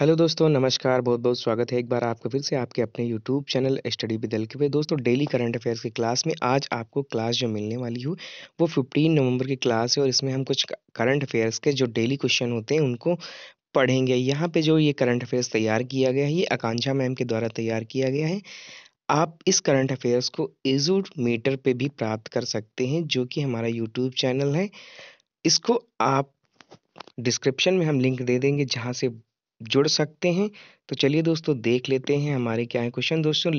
Hello दोस्तों नमस्कार बहुत बहुत स्वागत है एक बार आपका फिर से आपके अपने यूट्यूब चैनल स्टडी बिदल के पे दोस्तों डेली करंट अफेयर्स की क्लास में आज आपको क्लास जो मिलने वाली हो वो फिफ्टीन नवंबर की क्लास है और इसमें हम कुछ करंट अफेयर्स के जो डेली क्वेश्चन होते हैं उनको पढ़ेंगे यहाँ पे जो ये करंट अफेयर्स तैयार किया गया है ये आकांक्षा मैम के द्वारा तैयार किया गया है आप इस करंट अफेयर्स को एजोड मीटर पर भी प्राप्त कर सकते हैं जो कि हमारा यूट्यूब चैनल है इसको आप डिस्क्रिप्शन में हम लिंक दे देंगे जहाँ से जुड़ सकते हैं। तो चलिए दोस्तों देख लेते हैं हमारे क्या है क्वेश्चन दोस्तों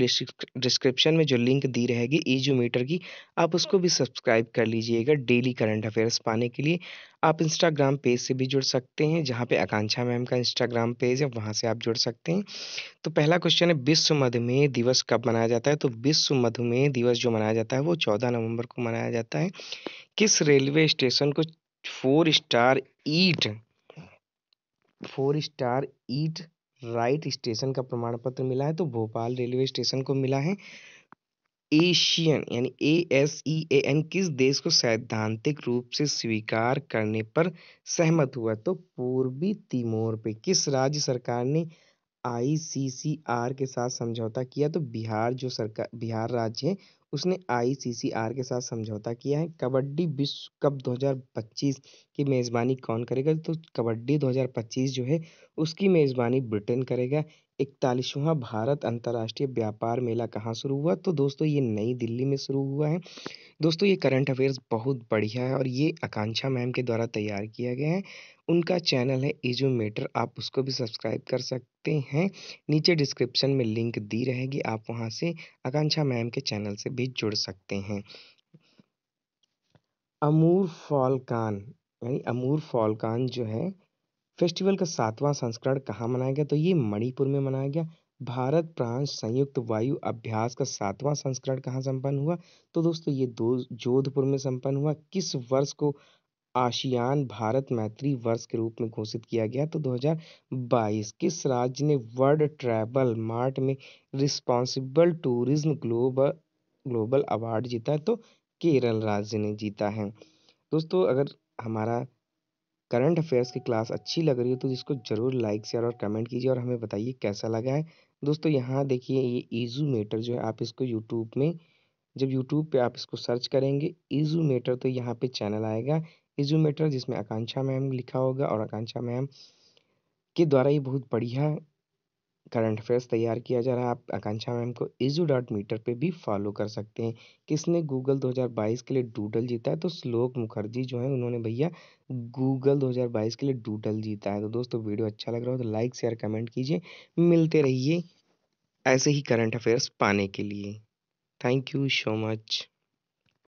डिस्क्रिप्शन में जो लिंक दी रहेगी ईजू मीटर की आप उसको भी सब्सक्राइब कर लीजिएगा डेली करंट अफेयर्स पाने के लिए आप इंस्टाग्राम पेज से भी जुड़ सकते हैं जहाँ पे आकांक्षा मैम का इंस्टाग्राम पेज है वहाँ से आप जुड़ सकते हैं तो पहला क्वेश्चन है विश्व मधुमेह दिवस कब मनाया जाता है तो विश्व मधुमेह दिवस जो मनाया जाता है वो चौदह नवम्बर को मनाया जाता है किस रेलवे स्टेशन को four star eat four star eat right station का प्रमाण पत्र मिला है तो भोपाल रेलवे स्टेशन को मिला है एशियन यानी A S E A N किस देश को सैद्धांतिक रूप से स्वीकार करने पर सहमत हुआ तो पूर्वी तिमोर पे किस राज्य सरकार ने आई सी सी आर के साथ समझौता किया तो बिहार जो सरकार बिहार राज्य है उसने आईसीसीआर के साथ समझौता किया है कबड्डी विश्व कप 2025 की मेज़बानी कौन करेगा तो कबड्डी 2025 जो है उसकी मेज़बानी ब्रिटेन करेगा इकतालीसवां भारत अंतर्राष्ट्रीय व्यापार मेला कहाँ शुरू हुआ तो दोस्तों ये नई दिल्ली में शुरू हुआ है दोस्तों ये करंट अफेयर्स बहुत बढ़िया है और ये आकांक्षा मैम के द्वारा तैयार किया गया है उनका चैनल है मेटर आप उसको भी सब्सक्राइब कर सकते हैं नीचे डिस्क्रिप्शन में लिंक दी रहेगी आप वहाँ से आकांक्षा मैम के चैनल से भी जुड़ सकते हैं अमूर फॉलकान यानी अमूर फॉलकान जो है फेस्टिवल का सातवां संस्करण कहाँ मनाया गया तो ये मणिपुर में मनाया गया भारत फ्रांस संयुक्त वायु अभ्यास का सातवां संस्करण कहाँ संपन्न हुआ तो दोस्तों ये दो जोधपुर में संपन्न हुआ किस वर्ष को आशियान भारत मैत्री वर्ष के रूप में घोषित किया गया तो 2022 किस राज्य ने वर्ल्ड ट्रैवल मार्ट में responsible tourism global global award जीता है तो केरल राज्य ने जीता है दोस्तों अगर हमारा करंट अफेयर्स की क्लास अच्छी लग रही हो तो इसको जरूर लाइक शेयर और कमेंट कीजिए और हमें बताइए कैसा लगा है दोस्तों यहाँ देखिए ये ईजू मेटर जो है आप इसको यूट्यूब में जब यूट्यूब पे आप इसको सर्च करेंगे ईजू मेटर तो यहाँ पे चैनल आएगा ईजू मेटर जिसमें आकांक्षा मैम लिखा होगा और आकांक्षा मैम के द्वारा ये बहुत बढ़िया करंट अफेयर्स तैयार किया जा रहा है आप आकांक्षा मैम को इजू डॉट मीटर पर भी फॉलो कर सकते हैं किसने गूगल 2022 के लिए डूडल जीता है तो श्लोक मुखर्जी जो है उन्होंने भैया गूगल 2022 के लिए डूडल जीता है तो दोस्तों वीडियो अच्छा लग रहा हो तो लाइक शेयर कमेंट कीजिए मिलते रहिए ऐसे ही करंट अफेयर्स पाने के लिए थैंक यू सो मच